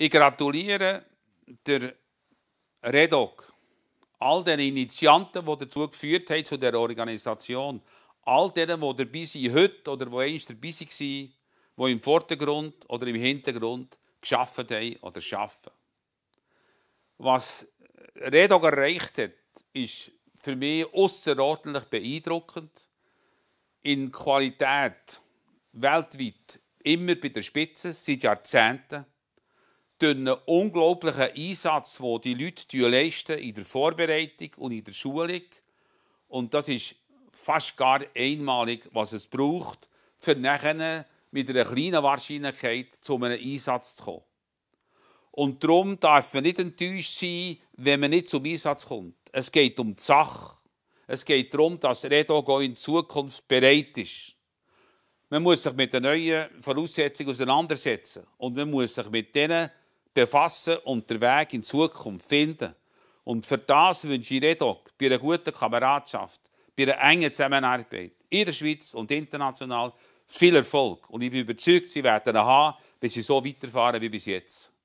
Ich gratuliere der Redoc, all den Initianten, die dazu geführt haben, zu der Organisation, all denen, die dabei sind heute oder die einst dabei waren, die im Vordergrund oder im Hintergrund geschaffen haben oder arbeiten. Was Redoc erreicht hat, ist für mich außerordentlich beeindruckend. In Qualität weltweit immer bei der Spitze seit Jahrzehnten durch einen unglaublichen Einsatz, den die Leute leisten in der Vorbereitung und in der Schulung. Und das ist fast gar einmalig, was es braucht, für nachher mit einer kleinen Wahrscheinlichkeit zu einem Einsatz zu kommen. Und darum darf man nicht enttäuscht sein, wenn man nicht zum Einsatz kommt. Es geht um die Sache. Es geht darum, dass Redogo in Zukunft bereit ist. Man muss sich mit den neuen Voraussetzungen auseinandersetzen. Und man muss sich mit denen befassen und den Weg in die Zukunft finden. Und für das wünsche ich Redog bei einer guten Kameradschaft, bei einer engen Zusammenarbeit in der Schweiz und international viel Erfolg. Und ich bin überzeugt, sie werden haben, wenn sie so weiterfahren wie bis jetzt.